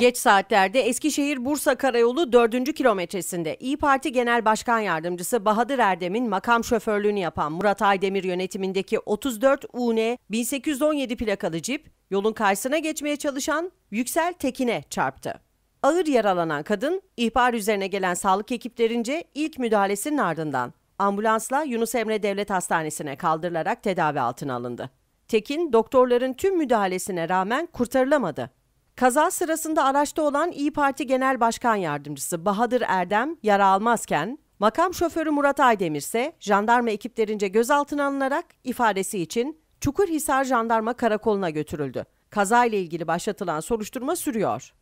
Geç saatlerde Eskişehir-Bursa Karayolu 4. kilometresinde İyi Parti Genel Başkan Yardımcısı Bahadır Erdem'in makam şoförlüğünü yapan Murat Aydemir yönetimindeki 34 UN 1817 plakalı cip yolun karşısına geçmeye çalışan Yüksel Tekin'e çarptı. Ağır yaralanan kadın ihbar üzerine gelen sağlık ekiplerince ilk müdahalesinin ardından ambulansla Yunus Emre Devlet Hastanesi'ne kaldırılarak tedavi altına alındı. Tekin doktorların tüm müdahalesine rağmen kurtarılamadı. Kaza sırasında araçta olan İyi Parti Genel Başkan Yardımcısı Bahadır Erdem yara almazken makam şoförü Murat Aydemir ise jandarma ekiplerince gözaltına alınarak ifadesi için Çukurhisar Jandarma Karakolu'na götürüldü. Kazayla ilgili başlatılan soruşturma sürüyor.